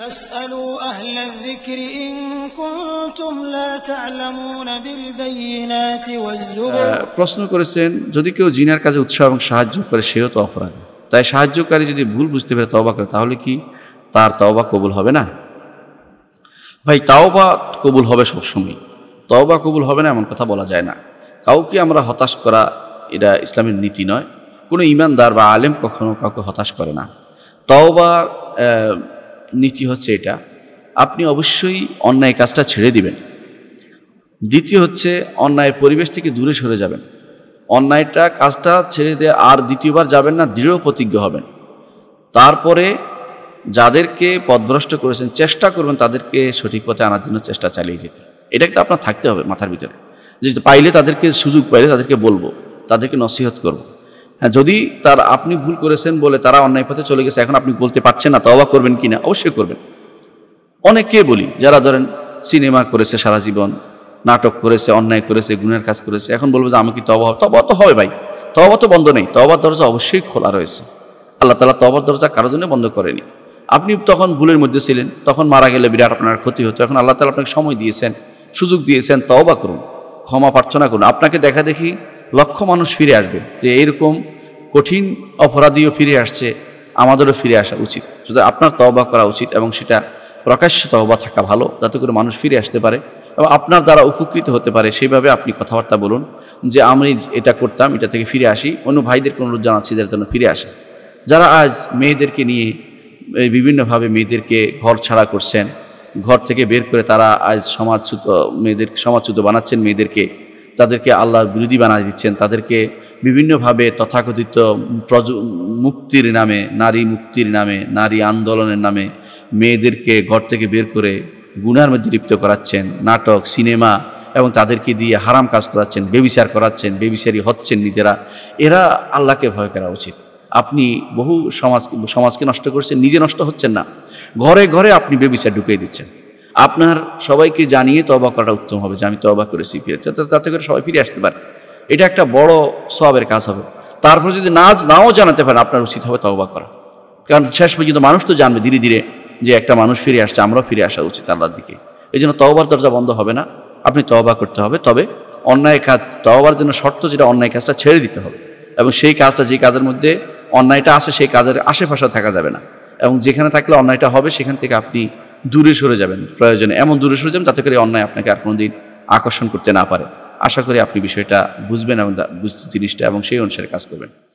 প্রশ্ন করেছেন যদি কেউ জিনার কাজে উৎসাহ এবং সাহায্য করে সেও তো অপরাধ তাই সাহায্যকারী যদি ভুল বুঝতে পেরে তওবা করে তাহলে কি তার তওবা কবুল হবে না ভাই তাওবা কবুল হবে সবসময় তওবা কবুল হবে না এমন কথা বলা যায় না কাউকে আমরা হতাশ করা এটা ইসলামের নীতি নয় কোনো ইমানদার বা আলেম কখনো কাউকে হতাশ করে না তওবা নীতি হচ্ছে এটা আপনি অবশ্যই অন্যায় কাজটা ছেড়ে দিবেন দ্বিতীয় হচ্ছে অন্যায়ের পরিবেশ থেকে দূরে সরে যাবেন অন্যায়টা কাজটা ছেড়ে দিয়ে আর দ্বিতীয়বার যাবেন না দৃঢ় প্রতিজ্ঞ হবেন তারপরে যাদেরকে পদভ্রষ্ট করেছেন চেষ্টা করবেন তাদেরকে সঠিক পথে আনার জন্য চেষ্টা চালিয়ে যেতে এটা কিন্তু আপনার থাকতে হবে মাথার ভিতরে যে পাইলে তাদেরকে সুযোগ পাইলে তাদেরকে বলবো তাদেরকে নসিহত করবো হ্যাঁ, যদি তার আপনি ভুল করেছেন বলে তারা অন্যায় পথে চলে গেছে এখন আপনি বলতে পারছেন না তবা করবেন কি না অবশ্যই করবেন অনেককে বলি যারা ধরেন সিনেমা করেছে সারা জীবন নাটক করেছে অন্যায় করেছে গুণের কাজ করেছে এখন বলবো যে আমি কি তবা তবা তো হবে ভাই তবা তো বন্ধ নেই তবার দরজা অবশ্যই খোলা রয়েছে আল্লাহ তালা তবার দরজা কারোর জন্য বন্ধ করেনি আপনি তখন ভুলের মধ্যে ছিলেন তখন মারা গেলে বিরাট আপনার ক্ষতি হতো এখন আল্লাহ তালা আপনাকে সময় দিয়েছেন সুযোগ দিয়েছেন তবা করুন ক্ষমা প্রার্থনা করুন আপনাকে দেখা দেখি লক্ষ মানুষ ফিরে আসবে যে এরকম কঠিন অপরাধীও ফিরে আসছে আমাদেরও ফিরে আসা উচিত যদি আপনার তওবা করা উচিত এবং সেটা প্রকাশ্য তওবা থাকা ভালো যাতে করে মানুষ ফিরে আসতে পারে এবং আপনার দ্বারা উপকৃত হতে পারে সেইভাবে আপনি কথাবার্তা বলুন যে আমি এটা করতাম এটা থেকে ফিরে আসি অন্য ভাইদের কোনো অনুরোধ জানাচ্ছি যারা যেন ফিরে আসে যারা আজ মেয়েদেরকে নিয়ে বিভিন্নভাবে মেয়েদেরকে ঘর ছাড়া করছেন ঘর থেকে বের করে তারা আজ সমাজচ্যুত মেয়েদের সমাজচ্যুত বানাচ্ছেন মেয়েদেরকে তাদেরকে আল্লাহর বিরোধী বানিয়ে দিচ্ছেন তাদেরকে বিভিন্নভাবে তথাকথিত প্রজ মুক্তির নামে নারী মুক্তির নামে নারী আন্দোলনের নামে মেয়েদেরকে ঘর থেকে বের করে গুনার মধ্যে লিপ্ত করাচ্ছেন নাটক সিনেমা এবং তাদেরকে দিয়ে হারাম কাজ করাচ্ছেন বেবিচার করাচ্ছেন বেবিচারি হচ্ছেন নিজেরা এরা আল্লাহকে ভয় করা উচিত আপনি বহু সমাজ সমাজকে নষ্ট করছেন নিজে নষ্ট হচ্ছেন না ঘরে ঘরে আপনি বেবিচার ঢুকিয়ে দিচ্ছেন আপনার সবাইকে জানিয়ে তবা করাটা উত্তম হবে যে আমি তবা করেছি ফিরে তাতে করে সবাই ফিরে আসতে পারে এটা একটা বড় সবের কাজ হবে তারপর যদি না নাও জানাতে পারেন আপনার উচিত হবে তবা করা কারণ শেষ পর্যন্ত মানুষ তো জানবে ধীরে ধীরে যে একটা মানুষ ফিরে আসছে আমরাও ফিরে আসা উচিত আল্লাহর দিকে এই জন্য তওবার দরজা বন্ধ হবে না আপনি তওবা করতে হবে তবে অন্যায় কাজ তওবার জন্য শর্ত যেটা অন্যায় কাজটা ছেড়ে দিতে হবে এবং সেই কাজটা যে কাজের মধ্যে অন্যায়টা আছে সেই কাজের আশেপাশে থাকা যাবে না এবং যেখানে থাকলে অন্যায়টা হবে সেখান থেকে আপনি দূরে সরে যাবেন প্রয়োজনে এমন দূরে সরে যাবেন যাতে করে অন্যায় আপনাকে আর কোনোদিন আকর্ষণ করতে না পারে আশা করি আপনি বিষয়টা বুঝবেন এবং বুঝতে জিনিসটা এবং সেই অনুসারে কাজ করবেন